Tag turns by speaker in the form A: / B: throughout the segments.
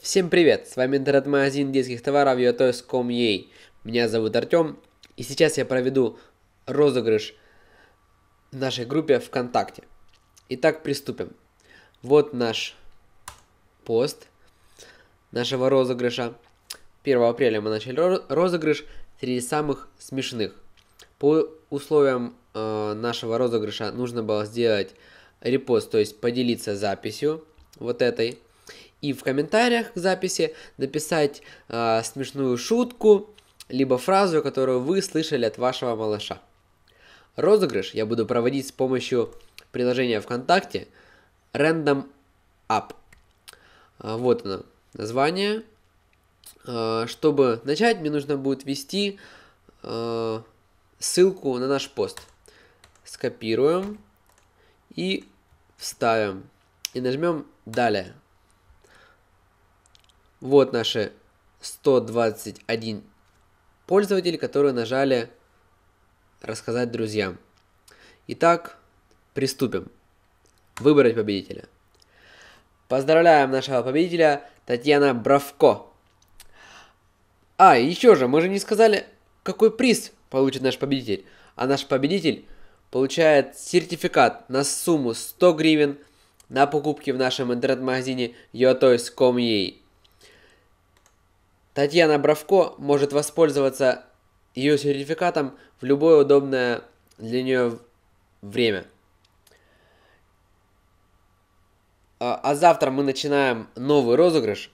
A: Всем привет, с вами интернет-магазин детских товаров yotoys.com.ua Меня зовут Артем, и сейчас я проведу розыгрыш в нашей группе ВКонтакте. Итак, приступим. Вот наш пост нашего розыгрыша. 1 апреля мы начали розыгрыш среди самых смешных. По условиям э, нашего розыгрыша нужно было сделать репост, то есть поделиться записью вот этой и в комментариях к записи написать э, смешную шутку, либо фразу, которую вы слышали от вашего малыша. Розыгрыш я буду проводить с помощью приложения ВКонтакте Random App. А, вот оно, название. А, чтобы начать, мне нужно будет ввести ссылку на наш пост. Скопируем и вставим. И нажмем «Далее». Вот наши 121 пользователь, которые нажали рассказать друзьям. Итак, приступим. Выбрать победителя. Поздравляем нашего победителя Татьяна Бравко. А, еще же, мы же не сказали, какой приз получит наш победитель. А наш победитель получает сертификат на сумму 100 гривен на покупки в нашем интернет-магазине yotoys.com.ua. Татьяна Бравко может воспользоваться ее сертификатом в любое удобное для нее время. А, а завтра мы начинаем новый розыгрыш.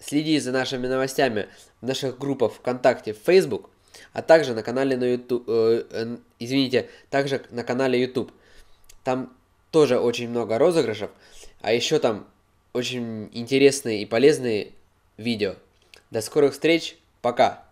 A: Следи за нашими новостями в наших группах ВКонтакте, Facebook, а также на канале на YouTube, э, э, извините, также на канале YouTube. Там тоже очень много розыгрышев, а еще там очень интересные и полезные видео. До скорых встреч. Пока.